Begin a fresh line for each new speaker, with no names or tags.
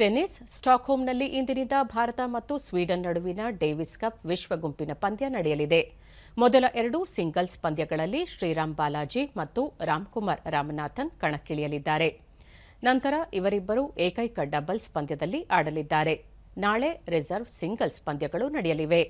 tennis ಸ್ಟಾಕ್ಹೋಮ್ನಲ್ಲಿ ಇಂದಿನಿಂದ ಭಾರತ ಮತ್ತು Sweden ನಡುವಿನ ಡೇವಿಸ್ ಕಪ್ ವಿಶ್ವ ಗುಂಪಿನ ಪಂದ್ಯ ನಡೆಯಲಿದೆ ಮೊದಲ ಎರಡು ಸಿಂಗಲ್ಸ್ ಪಂದ್ಯಗಳಲ್ಲಿ ಶ್ರೀರಾಮ್ ಬಾಲಾಜಿ ಮತ್ತು ರಾಮ್ಕುಮಾರ್ ರಾಮನಾಥನ್ ಕಣಕ್ಕಿಳಿಯಲಿದ್ದಾರೆ ನಂತರ ಇವರಿಬ್ಬರು ಏಕೈಕ ಡಬಲ್ಸ್ ಪಂದ್ಯದಲ್ಲಿ ಆಡಲಿದ್ದಾರೆ ನಾಳೆ ರಿಸರ್ವ್ ಸಿಂಗಲ್ಸ್ ಪಂದ್ಯಗಳು ನಡೆಯಲಿವೆ